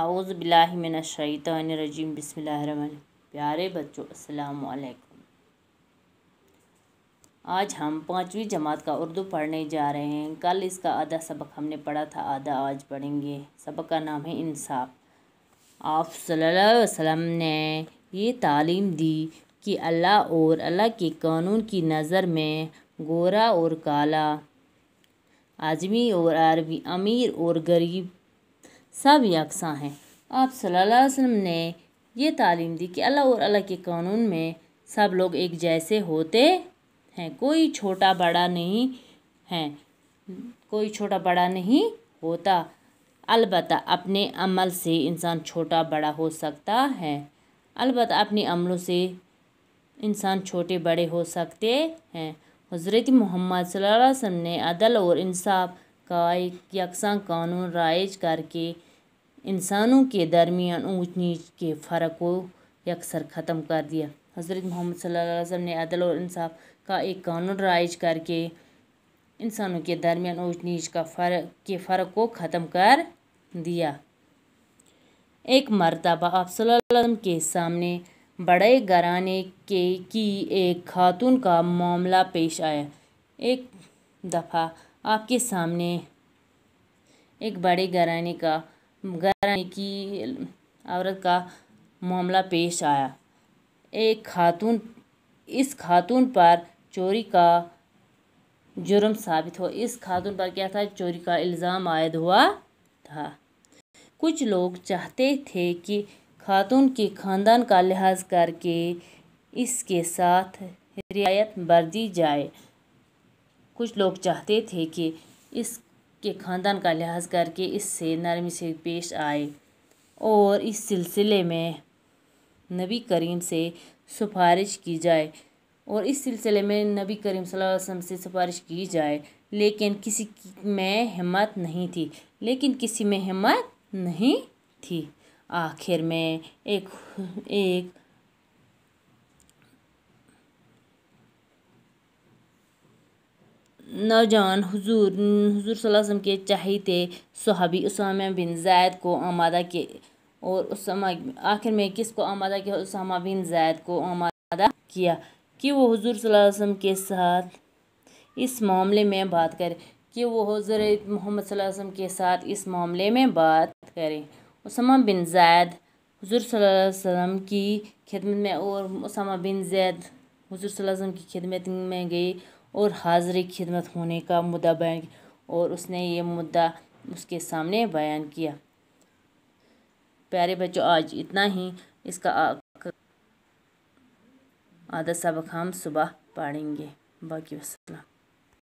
आउज़ बिलाहिमिनशैतरजीम बसमिल प्यारे बच्चों असलकुम आज हम पाँचवीं जमात का उर्दू पढ़ने जा रहे हैं कल इसका आधा सबक हमने पढ़ा था आधा आज पढ़ेंगे सबक का नाम है इंसाफ आप सल्लल्लाहु अलैहि वसल्लम ने ये तालीम दी कि अल्लाह और अल्लाह के कानून की नज़र में गोरा और काला आजमी और अरबी अमीर और गरीब सब यकसा हैं आप सल्लल्लाहु अलैहि वसल्लम ने ये तालीम दी कि अल्लाह और अल्लाह के कानून में सब लोग एक जैसे होते हैं कोई छोटा बड़ा नहीं है कोई छोटा बड़ा नहीं होता अलबत् अपने अमल से इंसान छोटा बड़ा हो सकता है अलबत् अपने अमलों से इंसान छोटे बड़े हो सकते हैं हज़रत मोहम्मद सल्लल्लाहु अलैहि वसल्लम ने अदल और इंसाफ का एक यकसा कानून राइज करके इंसानों के दरमियान ऊंच नीच के फ़र्क को यकसर ख़त्म कर दिया हज़रत मोहम्मद वसल्लम ने अदल और इंसाफ का एक कानून राइज करके इंसानों के दरमियान ऊंच नीच का फ़र्क के फ़र्क को ख़त्म कर दिया एक मरतबा आप के सामने बड़े घराने के की एक खातून का मामला पेश आया एक दफ़ा आपके सामने एक बड़े घराने का घराने की औरत का मामला पेश आया एक खातून इस खातून पर चोरी का जुर्म साबित हुआ इस खातून पर क्या था चोरी का इल्ज़ाम आयद हुआ था कुछ लोग चाहते थे कि खातून के ख़ानदान का लिहाज करके इसके साथ रियायत बरती जाए कुछ लोग चाहते थे कि इसके ख़ानदान का लिहाज करके इससे नरमी से पेश आए और इस सिलसिले में नबी करीम से सिफारिश की जाए और इस सिलसिले में नबी करीम वसल्लम से सिफारिश की जाए लेकिन किसी में हिम्मत नहीं थी लेकिन किसी में हिम्मत नहीं थी आखिर में एक एक नौजवान हजूर हजूर सल्लम के चाहते सहाबी उसामा बिन जैद को आमादा के और उसामा आखिर में किस को आमादा किया उसामा बिन जैद को आमादा किया कि वो हजूर सल्लम के साथ इस मामले में बात करें कि वो हजरत मोहम्मद सल्लम के साथ इस मामले में बात करें उसामा बिन जैद हजूर सल्लम की खिदमत में और उसामा बिन जैद हजूर सल्लम की खिदमत में गए और हाज़री खिदमत होने का मुद्दा बयान और उसने ये मुद्दा उसके सामने बयान किया प्यारे बच्चों आज इतना ही इसका आधा सबक हम सुबह पढ़ेंगे बाकी वसलम